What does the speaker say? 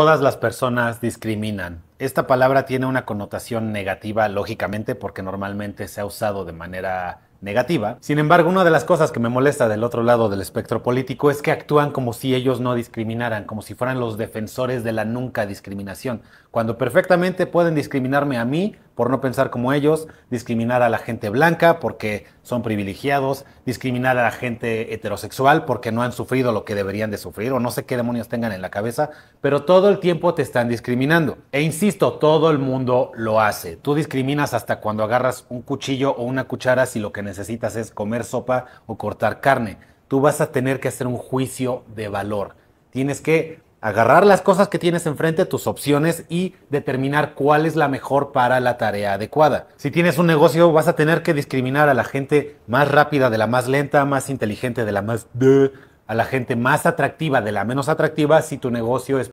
Todas las personas discriminan. Esta palabra tiene una connotación negativa, lógicamente, porque normalmente se ha usado de manera negativa. Sin embargo, una de las cosas que me molesta del otro lado del espectro político es que actúan como si ellos no discriminaran, como si fueran los defensores de la nunca discriminación, cuando perfectamente pueden discriminarme a mí, por no pensar como ellos, discriminar a la gente blanca porque son privilegiados, discriminar a la gente heterosexual porque no han sufrido lo que deberían de sufrir o no sé qué demonios tengan en la cabeza, pero todo el tiempo te están discriminando. E insisto, todo el mundo lo hace. Tú discriminas hasta cuando agarras un cuchillo o una cuchara si lo que necesitas es comer sopa o cortar carne. Tú vas a tener que hacer un juicio de valor. Tienes que agarrar las cosas que tienes enfrente, tus opciones y determinar cuál es la mejor para la tarea adecuada. Si tienes un negocio, vas a tener que discriminar a la gente más rápida de la más lenta, más inteligente de la más... De, a la gente más atractiva de la menos atractiva si tu negocio es